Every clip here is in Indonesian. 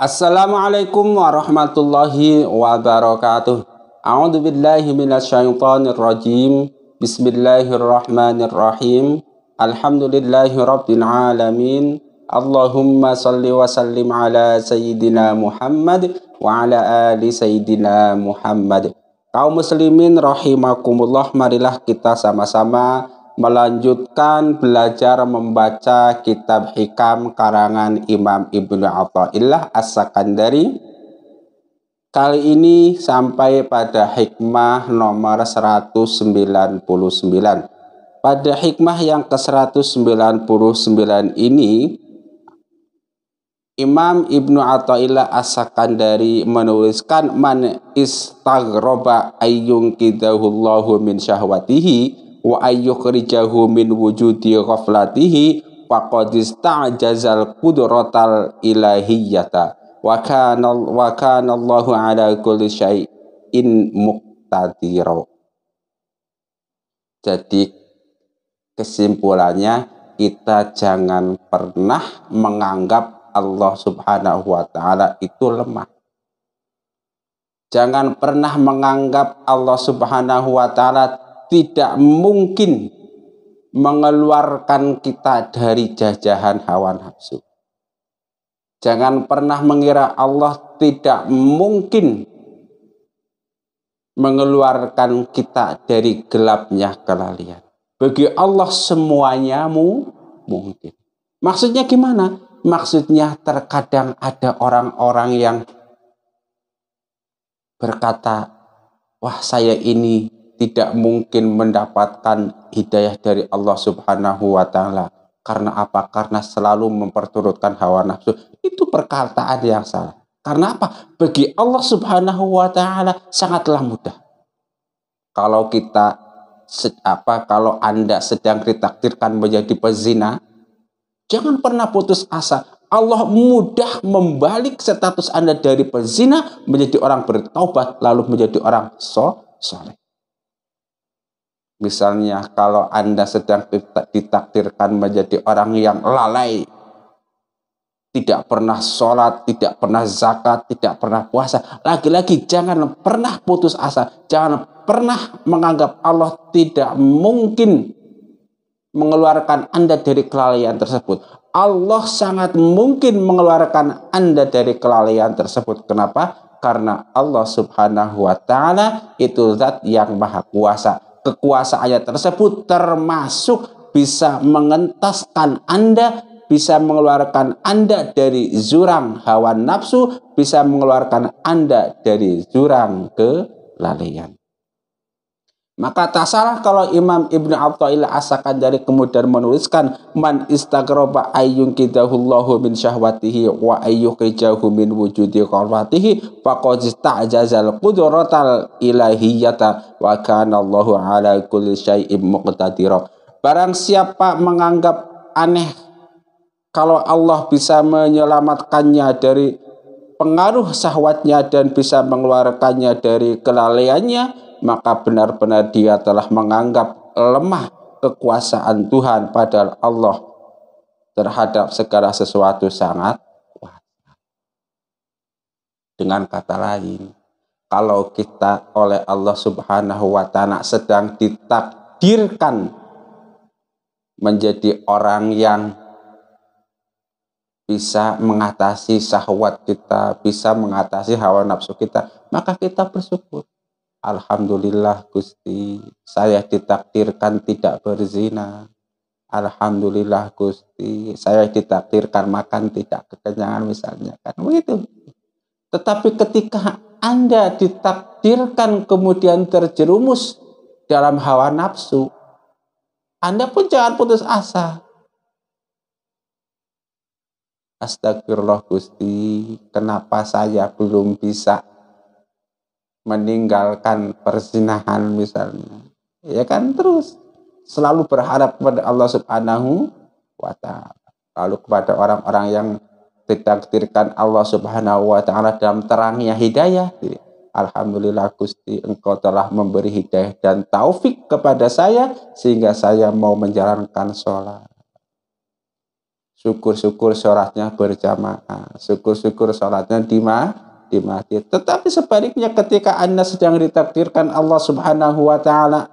Assalamualaikum warahmatullahi wabarakatuh. A'udzu billahi minasyaitonir rajim. Bismillahirrahmanirrahim. Alhamdulillahi alamin. Allahumma salli wa sallim ala sayyidina Muhammad wa ala ali sayyidina Muhammad. Kaum muslimin rahimakumullah, marilah kita sama-sama melanjutkan belajar membaca kitab hikam karangan Imam Ibnu Athaillah As-Sakandari. Kali ini sampai pada hikmah nomor 199. Pada hikmah yang ke-199 ini, Imam Ibnu Athaillah As-Sakandari menuliskan man istaghroba ayyun kidahullahu min syahwatihi wa ayyukhrijahu min wujudi ghaflatihi faqad ista'jazal qudratal ilahiyyata wa kana wa kana Allahu ala kulli syai'in muqtadira jadi kesimpulannya kita jangan pernah menganggap Allah Subhanahu wa taala itu lemah. Jangan pernah menganggap Allah Subhanahu wa taala tidak mungkin mengeluarkan kita dari jajahan hawa nafsu. Jangan pernah mengira Allah tidak mungkin mengeluarkan kita dari gelapnya kelalian. Bagi Allah semuanya mu mungkin. Maksudnya gimana? Maksudnya terkadang ada orang-orang yang berkata, wah saya ini tidak mungkin mendapatkan hidayah dari Allah Subhanahu wa taala. Karena apa? Karena selalu memperturutkan hawa nafsu. Itu perkataan yang salah. Karena apa? Bagi Allah Subhanahu wa taala sangatlah mudah. Kalau kita apa kalau Anda sedang ditakdirkan menjadi pezina, jangan pernah putus asa. Allah mudah membalik status Anda dari pezina menjadi orang bertaubat lalu menjadi orang soleh. Misalnya kalau Anda sedang ditakdirkan menjadi orang yang lalai, tidak pernah sholat, tidak pernah zakat, tidak pernah puasa. Lagi-lagi jangan pernah putus asa, jangan pernah menganggap Allah tidak mungkin mengeluarkan Anda dari kelalaian tersebut. Allah sangat mungkin mengeluarkan Anda dari kelalaian tersebut. Kenapa? Karena Allah Subhanahu wa Ta'ala itu zat yang Maha Kuasa kekuasaannya tersebut termasuk bisa mengentaskan Anda, bisa mengeluarkan Anda dari jurang hawa nafsu, bisa mengeluarkan Anda dari jurang kelalaian. Maka salah kalau Imam Ibn Abdul Asakan dari kemudian menuliskan man istagroba ayyun kidahullahu min syahwatihi wa ayyukijahu min wujudi korwatihi faqad ta'jazal qudratal ilahiyyata wa kana Allahu ala kulli syai'in muqtadira. Barang siapa menganggap aneh kalau Allah bisa menyelamatkannya dari pengaruh syahwatnya dan bisa mengeluarkannya dari kelalaiannya, maka benar-benar dia telah menganggap lemah kekuasaan Tuhan padahal Allah terhadap segala sesuatu sangat kuasa. Dengan kata lain, kalau kita oleh Allah Subhanahu wa taala sedang ditakdirkan menjadi orang yang bisa mengatasi syahwat kita, bisa mengatasi hawa nafsu kita, maka kita bersyukur. Alhamdulillah Gusti, saya ditakdirkan tidak berzina. Alhamdulillah Gusti, saya ditakdirkan makan tidak kekenyangan misalnya kan begitu. Tetapi ketika Anda ditakdirkan kemudian terjerumus dalam hawa nafsu, Anda pun jangan putus asa. Astagfirullah Gusti, kenapa saya belum bisa meninggalkan persinahan misalnya. Ya kan terus selalu berharap kepada Allah Subhanahu wa taala. Lalu kepada orang-orang yang ditakdirkan Allah Subhanahu wa taala dalam terangnya hidayah. Alhamdulillah Gusti Engkau telah memberi hidayah dan taufik kepada saya sehingga saya mau menjalankan sholat. Syukur-syukur sholatnya berjamaah. Syukur-syukur sholatnya di mana? di masjid. Tetapi sebaliknya ketika Anda sedang ditakdirkan Allah Subhanahu wa taala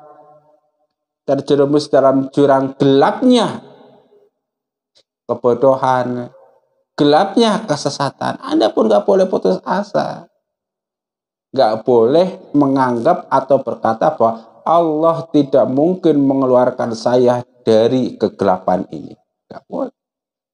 terjerumus dalam jurang gelapnya kebodohan, gelapnya kesesatan, Anda pun nggak boleh putus asa. Nggak boleh menganggap atau berkata bahwa Allah tidak mungkin mengeluarkan saya dari kegelapan ini. Nggak boleh.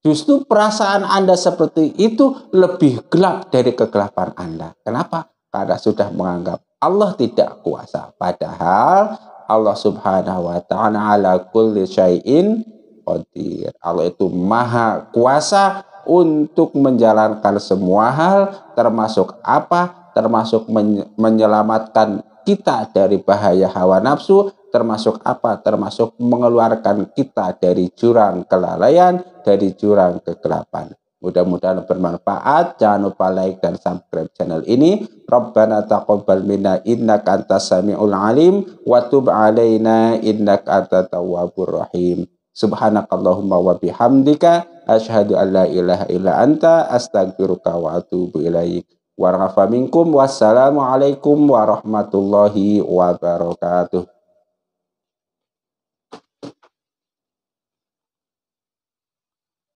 Justru perasaan Anda seperti itu lebih gelap dari kegelapan Anda. Kenapa? Karena sudah menganggap Allah tidak kuasa. Padahal Allah subhanahu wa ta'ala ala kulli syai'in qadir. Allah itu maha kuasa untuk menjalankan semua hal termasuk apa? Termasuk menyelamatkan kita dari bahaya hawa nafsu termasuk apa? Termasuk mengeluarkan kita dari jurang kelalaian, dari jurang kegelapan. Mudah-mudahan bermanfaat. Jangan lupa like dan subscribe channel ini. Rabbana taqabbal minna innaka antas samiul alim wa tub alaina innaka antat tawwabur rahim. Subhanakallahumma wa bihamdika asyhadu an la ilaha illa anta astaghfiruka wa atubu ilaik. Warahmatullahi wabarakatuh. Wassalamualaikum warahmatullahi wabarakatuh.